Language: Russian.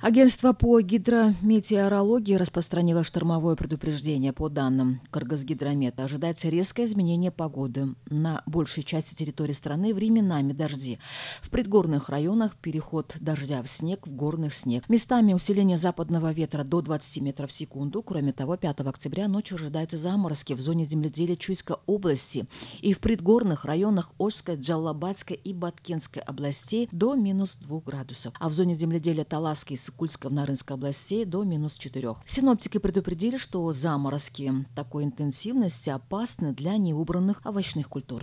Агентство по гидрометеорологии распространило штормовое предупреждение. По данным Кыргызгидромета ожидается резкое изменение погоды. На большей части территории страны временами дожди. В предгорных районах переход дождя в снег, в горных снег. Местами усиление западного ветра до 20 метров в секунду. Кроме того, 5 октября ночью ожидаются заморозки в зоне земледелия Чуйской области и в предгорных районах Ожской, Джалабадской и Баткенской областей до минус 2 градусов. А в зоне земледелия Таласской и Цикульска в Нарынской области до минус 4. Синоптики предупредили, что заморозки такой интенсивности опасны для неубранных овощных культур.